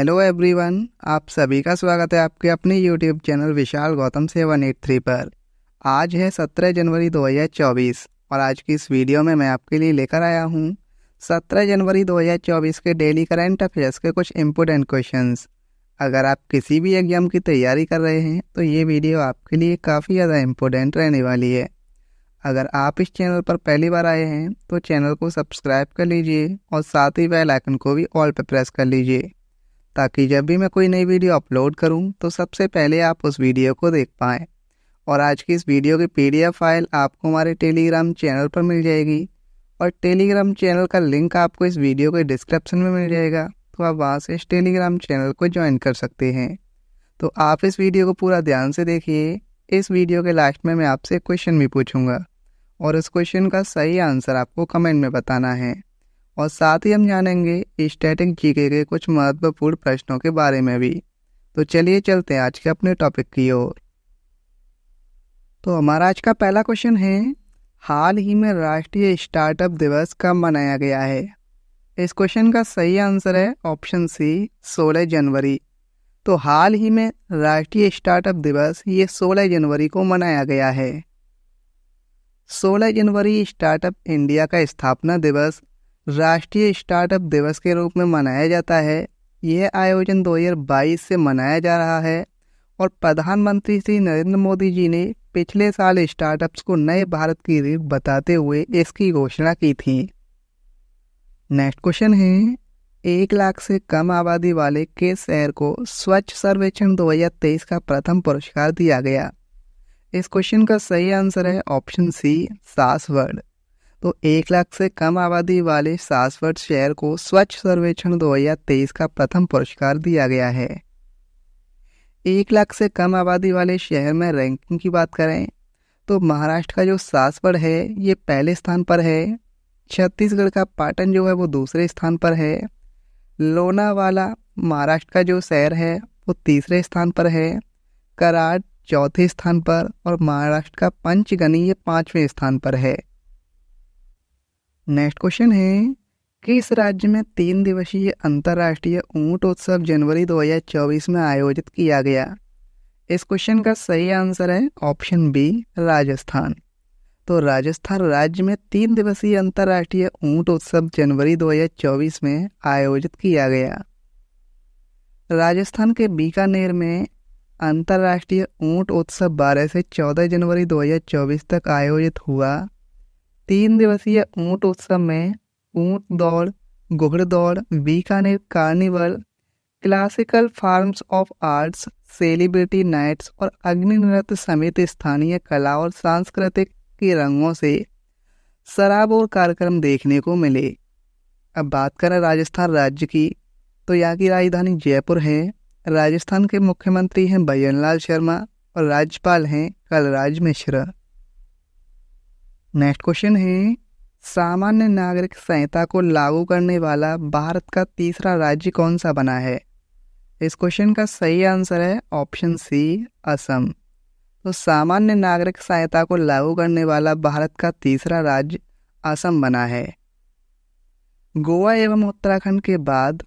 hello everyone आप सभी का स्वागत है आपके अपने YouTube channel Vishal Gautam seven eight three पर आज है सत्रह जनवरी दो हज़ार चौबीस और आज की इस वीडियो में मैं आपके लिए लेकर आया हूँ सत्रह जनवरी दो हज़ार चौबीस के डेली करेंट अफेयर्स के कुछ इम्पोर्टेंट क्वेश्चन अगर आप किसी भी एग्जाम की तैयारी कर रहे हैं तो ये वीडियो आपके लिए काफ़ी ज़्यादा इम्पोर्टेंट रहने वाली है अगर आप इस चैनल पर पहली बार आए हैं तो चैनल को सब्सक्राइब कर लीजिए और साथ ही बेल आइकन को भी ऑल पर प्रेस कर लीजिए ताकि जब भी मैं कोई नई वीडियो अपलोड करूं तो सबसे पहले आप उस वीडियो को देख पाएँ और आज की इस वीडियो की पीडीएफ फाइल आपको हमारे टेलीग्राम चैनल पर मिल जाएगी और टेलीग्राम चैनल का लिंक आपको इस वीडियो के डिस्क्रिप्शन में मिल जाएगा तो आप वहाँ से इस टेलीग्राम चैनल को ज्वाइन कर सकते हैं तो आप इस वीडियो को पूरा ध्यान से देखिए इस वीडियो के लास्ट में मैं आपसे क्वेश्चन भी पूछूंगा और इस क्वेश्चन का सही आंसर आपको कमेंट में बताना है और साथ ही हम जानेंगे स्टैटिक जीके के कुछ महत्वपूर्ण प्रश्नों के बारे में भी तो चलिए चलते हैं आज के अपने टॉपिक की ओर तो हमारा आज का पहला क्वेश्चन है हाल ही में राष्ट्रीय स्टार्टअप दिवस कब मनाया गया है इस क्वेश्चन का सही आंसर है ऑप्शन सी 16 जनवरी तो हाल ही में राष्ट्रीय स्टार्टअप दिवस ये 16 जनवरी को मनाया गया है 16 जनवरी स्टार्टअप इंडिया का स्थापना दिवस राष्ट्रीय स्टार्टअप दिवस के रूप में मनाया जाता है यह आयोजन 2022 से मनाया जा रहा है और प्रधानमंत्री श्री नरेंद्र मोदी जी ने पिछले साल स्टार्टअप्स को नए भारत की रीढ़ बताते हुए इसकी घोषणा की थी नेक्स्ट क्वेश्चन है एक लाख से कम आबादी वाले किस शहर को स्वच्छ सर्वेक्षण 2023 का प्रथम पुरस्कार दिया गया इस क्वेश्चन का सही आंसर है ऑप्शन सी सासवर्ड तो एक लाख से कम आबादी वाले सासवट शहर को स्वच्छ सर्वेक्षण 2023 का प्रथम पुरस्कार दिया गया है एक लाख से कम आबादी वाले शहर में रैंकिंग की बात करें तो महाराष्ट्र का जो सासवड़ है ये पहले स्थान पर है छत्तीसगढ़ का पाटन जो है वो दूसरे स्थान पर है लोनावाला महाराष्ट्र का जो शहर है वो तीसरे स्थान पर है कराड चौथे स्थान पर और महाराष्ट्र का पंचगनी ये पाँचवें स्थान पर है नेक्स्ट क्वेश्चन है किस राज्य में तीन दिवसीय अंतर्राष्ट्रीय ऊँट उत्सव जनवरी 2024 में आयोजित किया गया इस क्वेश्चन का सही आंसर है ऑप्शन बी राजस्थान तो राजस्थान राज्य में तीन दिवसीय अंतर्राष्ट्रीय ऊँट उत्सव जनवरी 2024 में आयोजित किया गया राजस्थान के बीकानेर में अंतर्राष्ट्रीय ऊँट उत्सव 12 से 14 जनवरी 2024 तक आयोजित हुआ तीन दिवसीय ऊँट उत्सव में ऊँट दौड़ घोड़ दौड़ Bikaner carnival classical forms of arts celebrity nights और अग्नि नृत्य समेत स्थानीय कला और सांस्कृतिक के रंगों से शराब और कार्यक्रम देखने को मिले अब बात करें राजस्थान राज्य की तो यहाँ की राजधानी जयपुर है राजस्थान के मुख्यमंत्री हैं भजनलाल शर्मा और राज्यपाल हैं कलराज मिश्रा नेक्स्ट क्वेश्चन है सामान्य नागरिक संहिता को लागू करने वाला भारत का तीसरा राज्य कौन सा बना है इस क्वेश्चन का सही आंसर है ऑप्शन सी असम तो सामान्य नागरिक संहिता को लागू करने वाला भारत का तीसरा राज्य असम बना है गोवा एवं उत्तराखंड के बाद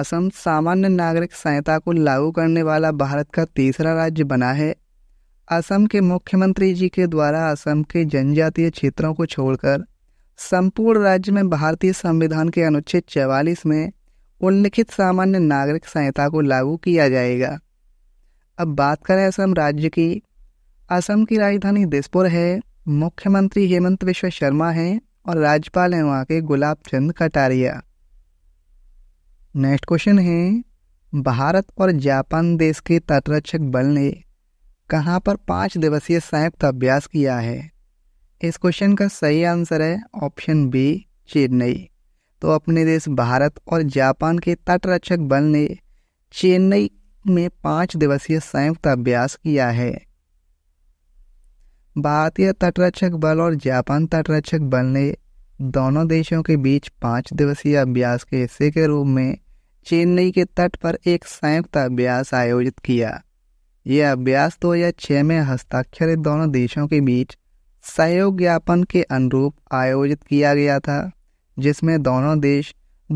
असम सामान्य नागरिक संहिता को लागू करने वाला भारत का तीसरा राज्य बना है असम के मुख्यमंत्री जी के द्वारा असम के जनजातीय क्षेत्रों को छोड़कर संपूर्ण राज्य में भारतीय संविधान के अनुच्छेद चवालीस में उल्लिखित सामान्य नागरिक संहिता को लागू किया जाएगा अब बात करें असम राज्य की असम की राजधानी दिसपुर है मुख्यमंत्री हेमंत विश्व शर्मा हैं और राज्यपाल हैं वहाँ के गुलाब चंद कटारिया नेक्स्ट क्वेश्चन है भारत और जापान देश के तटरक्षक बल ने कहाँ पर पाँच दिवसीय संयुक्त अभ्यास किया है इस क्वेश्चन का सही आंसर है ऑप्शन बी चेन्नई तो अपने देश भारत और जापान के तटरक्षक बल ने चेन्नई में पाँच दिवसीय संयुक्त अभ्यास किया है भारतीय तटरक्षक बल और जापान तटरक्षक बल ने दोनों देशों के बीच पाँच दिवसीय अभ्यास के हिस्से के रूप में चेन्नई के तट पर एक संयुक्त अभ्यास आयोजित किया ये अभ्यास दो हजार 2006 में हस्ताक्षरित दोनों देशों के बीच सहयोग ज्ञापन के अनुरूप आयोजित किया गया था जिसमें दोनों देश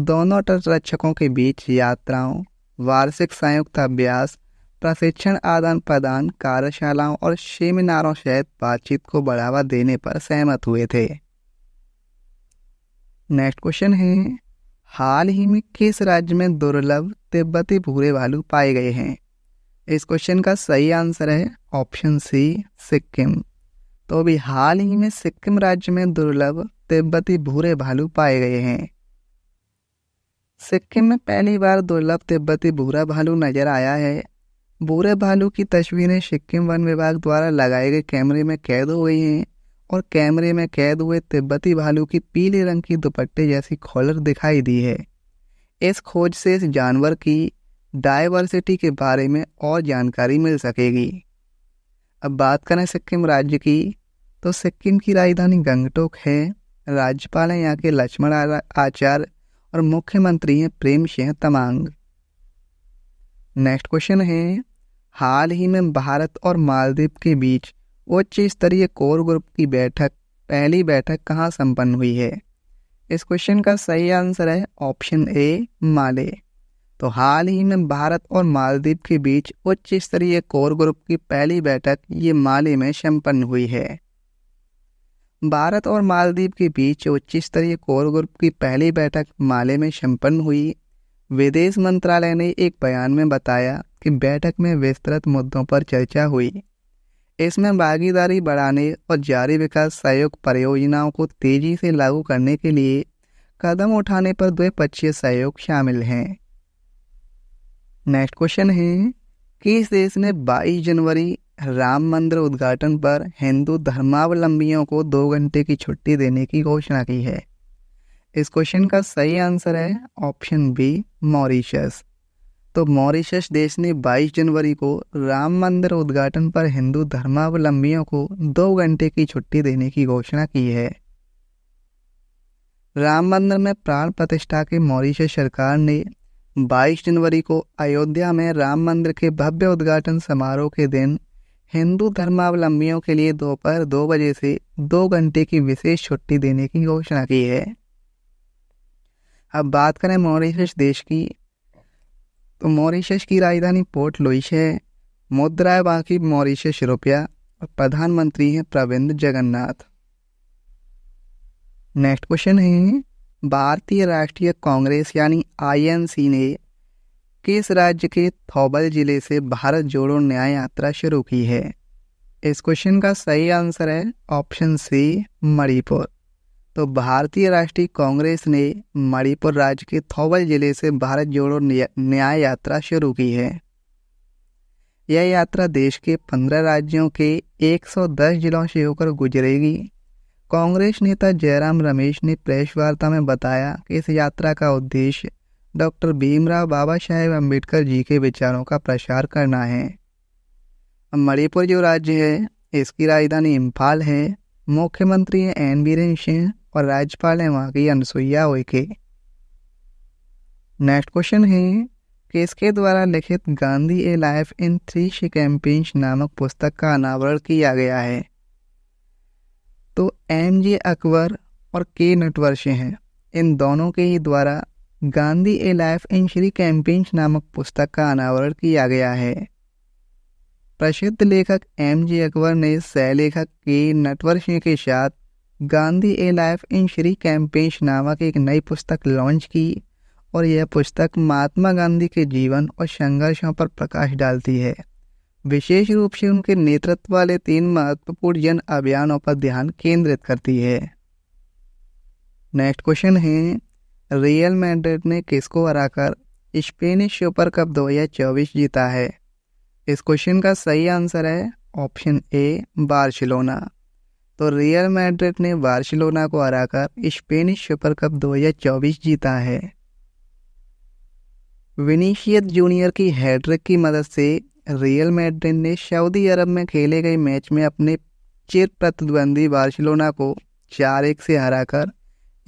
दोनों तटरक्षकों के बीच यात्राओं वार्षिक संयुक्त अभ्यास प्रशिक्षण आदान प्रदान कार्यशालाओं और सेमिनारों सहित बातचीत को बढ़ावा देने पर सहमत हुए थे नेक्स्ट क्वेश्चन है हाल ही में किस राज्य में दुर्लभ तिब्बती भूरे भालू पाए गए हैं इस क्वेश्चन का सही आंसर है ऑप्शन सी सिक्किम तो अभी हाल ही में सिक्किम राज्य में दुर्लभ तिब्बती भूरे भालू पाए गए हैं सिक्किम में पहली बार दुर्लभ तिब्बती भूरा भालू नजर आया है भूरे भालू की तस्वीरें सिक्किम वन विभाग द्वारा लगाए गए कैमरे में कैद हो गई हैं और कैमरे में कैद हुए तिब्बती भालू की पीले रंग की दुपट्टे जैसी खोलर दिखाई दी है इस खोज से इस जानवर की डायवर्सिटी के बारे में और जानकारी मिल सकेगी अब बात करें सिक्किम राज्य की तो सिक्किम की राजधानी गंगटोक है राज्यपाल हैं यहाँ के लक्ष्मण आचार्य और मुख्यमंत्री हैं प्रेम सिंह तमांग नेक्स्ट क्वेश्चन है हाल ही में भारत और मालदीव के बीच उच्च स्तरीय कोर ग्रुप की बैठक पहली बैठक कहाँ संपन्न हुई है इस क्वेश्चन का सही आंसर है ऑप्शन ए माले तो हाल ही में भारत और मालदीव के बीच उच्च स्तरीय कोर ग्रुप की पहली बैठक ये माले में संपन्न हुई है भारत और मालदीव के बीच उच्च स्तरीय कोर ग्रुप की पहली बैठक माले में संपन्न हुई विदेश मंत्रालय ने एक बयान में बताया कि बैठक में विस्तृत मुद्दों पर चर्चा हुई इसमें भागीदारी बढ़ाने और जारी विकास सहयोग परियोजनाओं को तेजी से लागू करने के लिए कदम उठाने पर द्विपक्षीय सहयोग शामिल हैं नेक्स्ट क्वेश्चन है किस देश ने 22 जनवरी राम मंदिर उद्घाटन पर हिंदू धर्मावलंबियों को दो घंटे की छुट्टी देने की घोषणा की है इस क्वेश्चन का सही आंसर है ऑप्शन बी मॉरिशस तो मॉरिशस देश ने 22 जनवरी को राम मंदिर उद्घाटन पर हिंदू धर्मावलंबियों को दो घंटे की छुट्टी देने की घोषणा की है राम मंदिर में प्राण प्रतिष्ठा के मॉरिशस सरकार ने 22 जनवरी को अयोध्या में राम मंदिर के भव्य उद्घाटन समारोह के दिन हिंदू धर्मावलंबियों के लिए दोपहर दो, दो बजे से दो घंटे की विशेष छुट्टी देने की घोषणा की है अब बात करें मॉरिशस देश की तो मॉरिशस की राजधानी पोर्ट लुइस है मुद्रा है वहाँ मॉरिशस रुपया और प्रधानमंत्री हैं प्रविंद जगन्नाथ नेक्स्ट क्वेश्चन है भारतीय राष्ट्रीय कांग्रेस यानी आईएनसी ने किस राज्य के थौबल जिले से भारत जोड़ो न्याय यात्रा शुरू की है इस क्वेश्चन का सही आंसर है ऑप्शन सी मणिपुर तो भारतीय राष्ट्रीय कांग्रेस ने मणिपुर राज्य के थौबल जिले से भारत जोड़ो न्याय यात्रा शुरू की है यह यात्रा देश के पंद्रह राज्यों के 110 जिलों से होकर गुजरेगी कांग्रेस नेता जयराम रमेश ने प्रेस वार्ता में बताया कि इस यात्रा का उद्देश्य डॉक्टर भीमराव बाबा साहेब अम्बेडकर जी के विचारों का प्रसार करना है मणिपुर जो राज्य है इसकी राजधानी इम्फाल है मुख्यमंत्री हैं एन बीरेन सिंह और राज्यपाल हैं वहाँ की अनुसुईया उइके नेक्स्ट क्वेश्चन है किसके द्वारा लिखित Gandhi a life in three शी कैंपेन्स नामक पुस्तक का अनावरण किया गया है तो एम जे अकबर और के नटवर्षे हैं इन दोनों के ही द्वारा Gandhi a life in three campaigns नामक पुस्तक का अनावरण किया गया है प्रसिद्ध लेखक एम जे अकबर ने सहलेखक के नटवर्षे के साथ Gandhi a life in three campaigns नामक एक नई पुस्तक लॉन्च की और यह पुस्तक महात्मा गांधी के जीवन और संघर्षों पर प्रकाश डालती है विशेष रूप से उनके नेतृत्व वाले तीन महत्वपूर्ण जन अभियानों पर ध्यान केंद्रित करती है नेक्स्ट क्वेश्चन है रियल मैड्रिड ने किसको हराकर स्पेनिश सुपर कप 2024 जीता है इस क्वेश्चन का सही आंसर है ऑप्शन ए बार्सिलोना तो रियल मैड्रिड ने बार्सिलोना को हराकर स्पेनिश सुपर कप 2024 जीता है विनीशियत जूनियर की हैट्रिक की मदद से रियल मैड्रिन ने सऊदी अरब में खेले गए मैच में अपने चिर प्रतिद्वंदी बार्सिलोना को चार एक से हराकर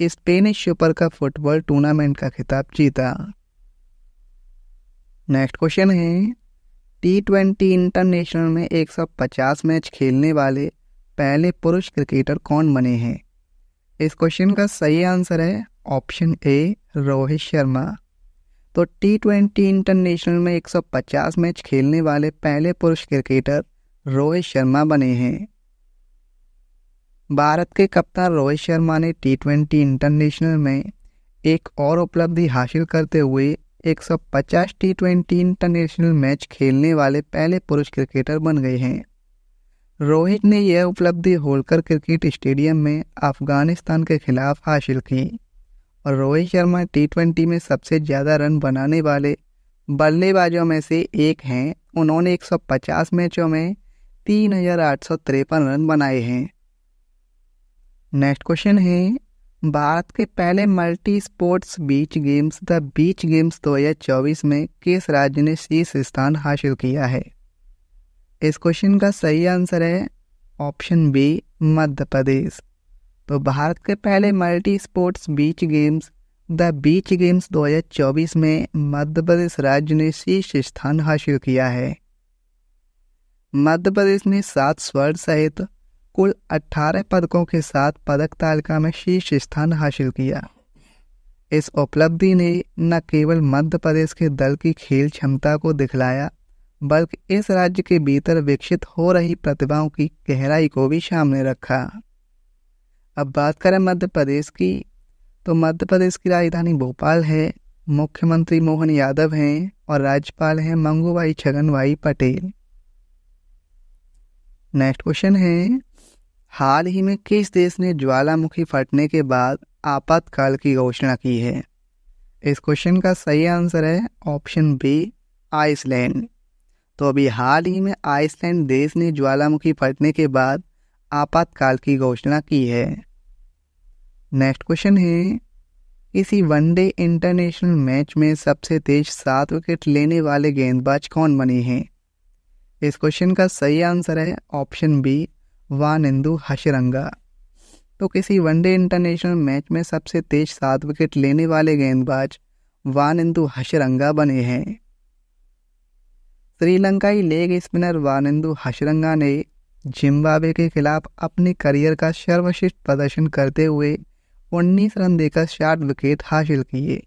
Spanish super cup football tournament का खिताब जीता नेक्स्ट क्वेश्चन है टी ट्वेंटी इंटरनेशनल में 150 मैच खेलने वाले पहले पुरुष क्रिकेटर कौन बने हैं इस क्वेश्चन का सही आंसर है ऑप्शन ए रोहित शर्मा तो टी ट्वेंटी इंटरनेशनल में 150 मैच खेलने वाले पहले पुरुष क्रिकेटर रोहित शर्मा बने हैं भारत के कप्तान रोहित शर्मा ने टी ट्वेंटी इंटरनेशनल में एक और उपलब्धि हासिल करते हुए 150 टी ट्वेंटी इंटरनेशनल मैच खेलने वाले पहले पुरुष क्रिकेटर बन गए हैं रोहित ने यह उपलब्धि होलकर क्रिकेट स्टेडियम में अफगानिस्तान के खिलाफ हासिल की और रोहित शर्मा टी ट्वेंटी में सबसे ज़्यादा रन बनाने वाले बल्लेबाजों में से एक हैं उन्होंने 150 मैचों में तीन रन बनाए हैं नेक्स्ट क्वेश्चन है भारत के पहले multi sports beach games the beach games 2024 में किस राज्य ने शीर्ष स्थान हासिल किया है इस क्वेश्चन का सही आंसर है ऑप्शन बी मध्य प्रदेश तो भारत के पहले multi sports beach games the beach games 2024 में मध्य प्रदेश राज्य ने शीर्ष स्थान हासिल किया है मध्य प्रदेश ने सात स्वर्ण सहित कुल 18 पदकों के साथ पदक तालिका में शीर्ष स्थान हासिल किया इस उपलब्धि ने न केवल मध्य प्रदेश के दल की खेल क्षमता को दिखलाया बल्कि इस राज्य के भीतर विकसित हो रही प्रतिभाओं की गहराई को भी सामने रखा अब बात करें मध्य प्रदेश की तो मध्य प्रदेश की राजधानी भोपाल है मुख्यमंत्री मोहन यादव हैं और राज्यपाल हैं मंगूभाई भाई पटेल नेक्स्ट क्वेश्चन है हाल ही में किस देश ने ज्वालामुखी फटने के बाद आपातकाल की घोषणा की है इस क्वेश्चन का सही आंसर है ऑप्शन बी आइसलैंड तो अभी हाल ही में आइसलैंड देश ने ज्वालामुखी फटने के बाद आपातकाल की घोषणा की है नेक्स्ट क्वेश्चन है किसी वनडे इंटरनेशनल मैच में सबसे तेज सात विकेट लेने वाले गेंदबाज कौन बने हैं इस क्वेश्चन का सही आंसर है ऑप्शन बी वानिंदु हशरंगा तो किसी वनडे इंटरनेशनल मैच में सबसे तेज सात विकेट लेने वाले गेंदबाज वानिंदु हशरंगा बने हैं श्रीलंकाई लेग स्पिनर वानिंदु हशरंगा ने जिम्बाब्वे के खिलाफ अपने करियर का सर्वश्रेष्ठ प्रदर्शन करते हुए उन्नीस रन देकर चार विकेट हासिल किए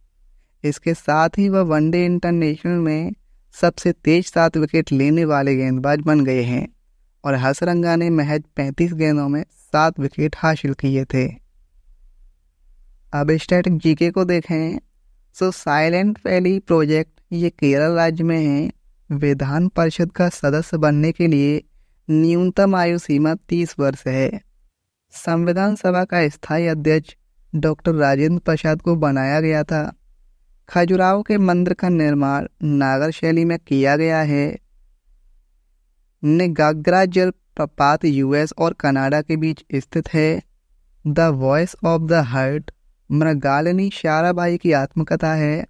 इसके साथ ही वह वनडे इंटरनेशनल में सबसे तेज सात विकेट लेने वाले गेंदबाज बन गए हैं और हसरंगा ने महज 35 गेंदों में सात विकेट हासिल किए थे अब स्टेट जीके को देखें सो साइलेंट वैली प्रोजेक्ट ये केरल राज्य में है विधान परिषद का सदस्य बनने के लिए न्यूनतम आयु सीमा तीस वर्ष है संविधान सभा का स्थायी अध्यक्ष डॉक्टर राजेंद्र प्रसाद को बनाया गया था खजुराहो के मंदिर का निर्माण नागर शैली में किया गया है निगाग्रा जलप्रपात यूएस और कनाडा के बीच स्थित है the voice of the heart Mrinalini Sarabhai की आत्मकथा है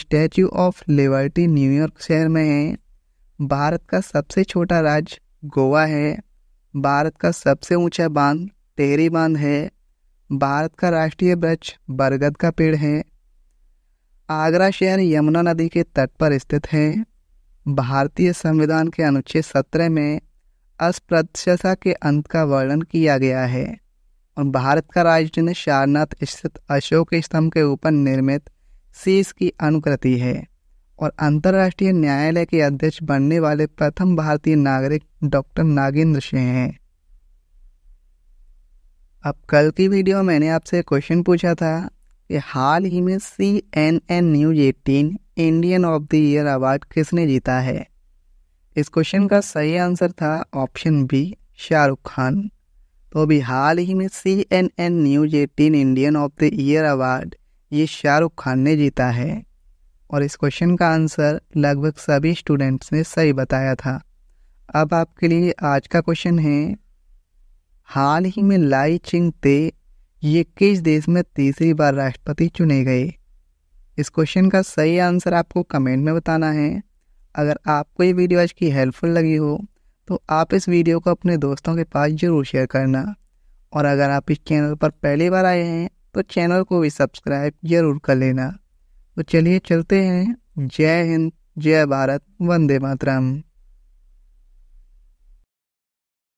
स्टैचू ऑफ लिबर्टी न्यूयॉर्क शहर में है भारत का सबसे छोटा राज्य गोवा है भारत का सबसे ऊंचा बांध टेहरी बांध है भारत का राष्ट्रीय वृक्ष बरगद का पेड़ है आगरा शहर यमुना नदी के तट पर स्थित है भारतीय संविधान के अनुच्छेद सत्रह में अस्पृश्यता के अंत का वर्णन किया गया है और भारत का राजधानी सारनाथ स्थित अशोक स्तंभ के ऊपर निर्मित शीश की अनुकृति है और अंतर्राष्ट्रीय न्यायालय के अध्यक्ष बनने वाले प्रथम भारतीय नागरिक डॉक्टर नागेंद्र सिंह हैं अब कल की वीडियो मैंने आपसे क्वेश्चन पूछा था कि हाल ही में C N N news eighteen Indian of the year award किसने जीता है इस क्वेश्चन का सही आंसर था ऑप्शन बी शाहरुख खान तो अभी हाल ही में C N N news eighteen Indian of the year award ये शाहरुख खान ने जीता है और इस क्वेश्चन का आंसर लगभग सभी स्टूडेंट्स ने सही बताया था अब आपके लिए आज का क्वेश्चन है हाल ही में लाई चिंग ते ये किस देश में तीसरी बार राष्ट्रपति चुने गए इस क्वेश्चन का सही आंसर आपको कमेंट में बताना है अगर आपको ये वीडियो आज की हेल्पफुल लगी हो तो आप इस वीडियो को अपने दोस्तों के पास ज़रूर शेयर करना और अगर आप इस चैनल पर पहली बार आए हैं तो चैनल को भी सब्सक्राइब ज़रूर कर लेना तो चलिए चलते हैं जय हिंद जय भारत वंदे मातरम